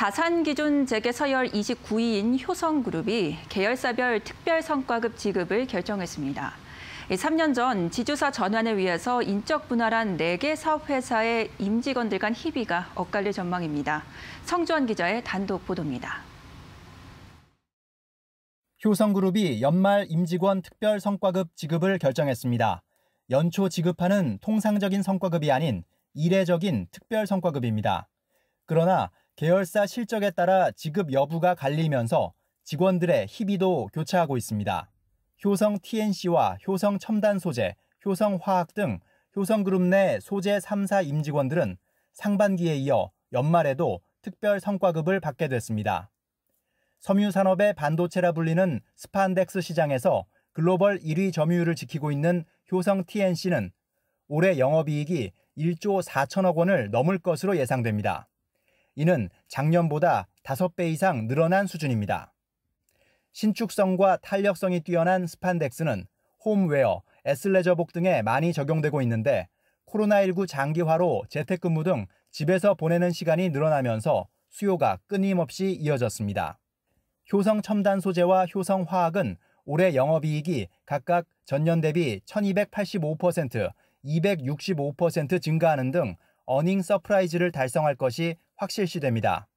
자산 기준 재계 서열 29위인 효성그룹이 계열사별 특별성과급 지급을 결정했습니다. 3년 전 지주사 전환을 위해서 인적 분할한 4개 사업회사의 임직원들 간 희비가 엇갈릴 전망입니다. 성주원 기자의 단독 보도입니다. 효성그룹이 연말 임직원 특별 성과급 지급을 결정했습니다. 연초 지급하는 통상적인 성과급이 아닌 이례적인 특별 성과급입니다. 그러나 계열사 실적에 따라 지급 여부가 갈리면서 직원들의 희비도 교차하고 있습니다. 효성 TNC와 효성 첨단 소재, 효성 화학 등 효성그룹 내 소재 3사 임직원들은 상반기에 이어 연말에도 특별 성과급을 받게 됐습니다. 섬유산업의 반도체라 불리는 스판덱스 시장에서 글로벌 1위 점유율을 지키고 있는 효성 TNC는 올해 영업이익이 1조 4천억 원을 넘을 것으로 예상됩니다. 이는 작년보다 5배 이상 늘어난 수준입니다. 신축성과 탄력성이 뛰어난 스판덱스는 홈웨어, 에슬레저복 등에 많이 적용되고 있는데 코로나19 장기화로 재택근무 등 집에서 보내는 시간이 늘어나면서 수요가 끊임없이 이어졌습니다. 효성 첨단 소재와 효성 화학은 올해 영업이익이 각각 전년 대비 1285%, 265% 증가하는 등 어닝 서프라이즈를 달성할 것이 확실시됩니다.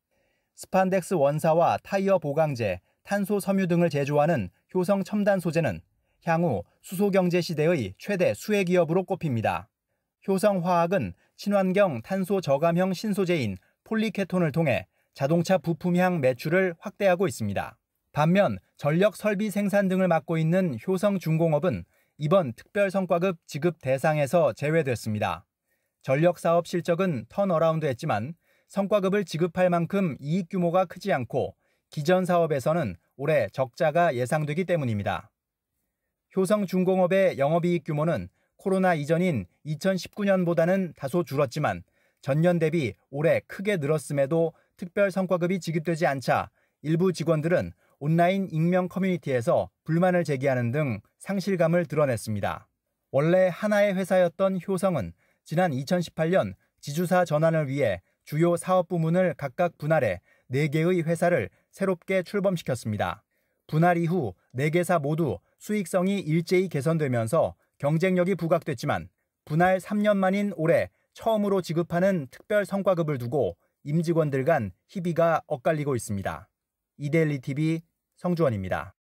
스판덱스 원사와 타이어 보강제, 탄소 섬유 등을 제조하는 효성 첨단 소재는 향후 수소경제 시대의 최대 수혜 기업으로 꼽힙니다. 효성화학은 친환경 탄소 저감형 신소재인 폴리케톤을 통해 자동차 부품향 매출을 확대하고 있습니다. 반면 전력 설비 생산 등을 맡고 있는 효성중공업은 이번 특별성과급 지급 대상에서 제외됐습니다. 전력 사업 실적은 턴어라운드했지만 성과급을 지급할 만큼 이익 규모가 크지 않고 기존 사업에서는 올해 적자가 예상되기 때문입니다. 효성중공업의 영업이익 규모는 코로나 이전인 2019년보다는 다소 줄었지만 전년 대비 올해 크게 늘었음에도 특별 성과급이 지급되지 않자 일부 직원들은 온라인 익명 커뮤니티에서 불만을 제기하는 등 상실감을 드러냈습니다. 원래 하나의 회사였던 효성은 지난 2018년 지주사 전환을 위해 주요 사업 부문을 각각 분할해 4개의 회사를 새롭게 출범시켰습니다. 분할 이후 4개사 모두 수익성이 일제히 개선되면서 경쟁력이 부각됐지만 분할 3년 만인 올해 처음으로 지급하는 특별 성과급을 두고 임직원들 간 희비가 엇갈리고 있습니다. 이데일리 TV 성주원입니다.